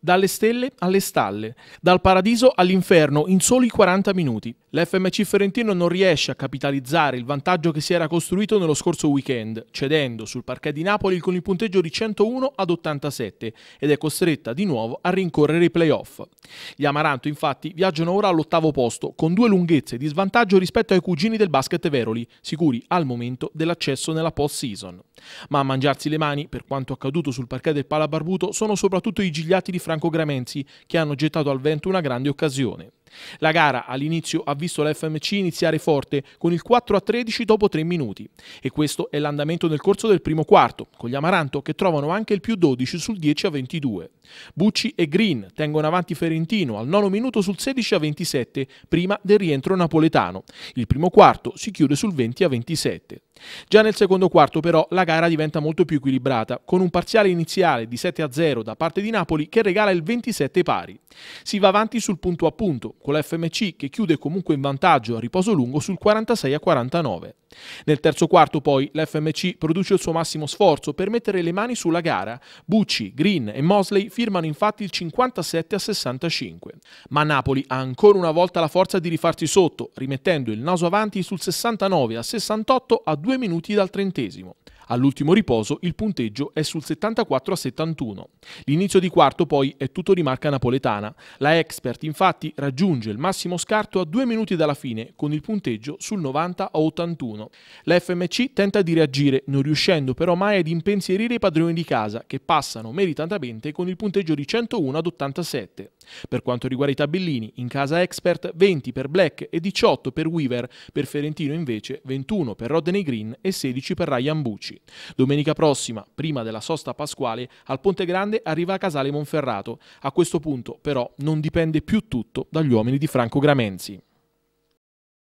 dalle stelle alle stalle, dal paradiso all'inferno in soli 40 minuti. L'FMC Ferentino non riesce a capitalizzare il vantaggio che si era costruito nello scorso weekend, cedendo sul parquet di Napoli con il punteggio di 101 ad 87 ed è costretta di nuovo a rincorrere i playoff. Gli Amaranto infatti viaggiano ora all'ottavo posto con due lunghezze di svantaggio rispetto ai cugini del basket Veroli, sicuri al momento dell'accesso nella post-season. Ma a mangiarsi le mani per quanto accaduto sul parquet del Pala Barbuto sono soprattutto i gigliati di Franco Gramenzi che hanno gettato al vento una grande occasione. La gara all'inizio ha visto la FMC iniziare forte con il 4 a 13 dopo 3 minuti e questo è l'andamento nel corso del primo quarto con gli Amaranto che trovano anche il più 12 sul 10 a 22. Bucci e Green tengono avanti Ferentino al nono minuto sul 16 a 27 prima del rientro napoletano. Il primo quarto si chiude sul 20 a 27. Già nel secondo quarto però la gara diventa molto più equilibrata, con un parziale iniziale di 7-0 da parte di Napoli che regala il 27 pari. Si va avanti sul punto a punto, con la FMC che chiude comunque in vantaggio a riposo lungo sul 46-49. Nel terzo quarto poi l'FMC produce il suo massimo sforzo per mettere le mani sulla gara. Bucci, Green e Mosley firmano infatti il 57 a 65. Ma Napoli ha ancora una volta la forza di rifarsi sotto, rimettendo il naso avanti sul 69 a 68 a due minuti dal trentesimo. All'ultimo riposo il punteggio è sul 74 a 71. L'inizio di quarto poi è tutto di marca napoletana. La expert infatti raggiunge il massimo scarto a due minuti dalla fine con il punteggio sul 90 a 81. La FMC tenta di reagire, non riuscendo però mai ad impensierire i padroni di casa che passano meritatamente con il punteggio di 101 ad 87. Per quanto riguarda i tabellini, in casa expert 20 per Black e 18 per Weaver, per Ferentino invece 21 per Rodney Green e 16 per Ryan Bucci. Domenica prossima, prima della sosta pasquale, al Ponte Grande arriva Casale Monferrato. A questo punto, però, non dipende più tutto dagli uomini di Franco Gramenzi.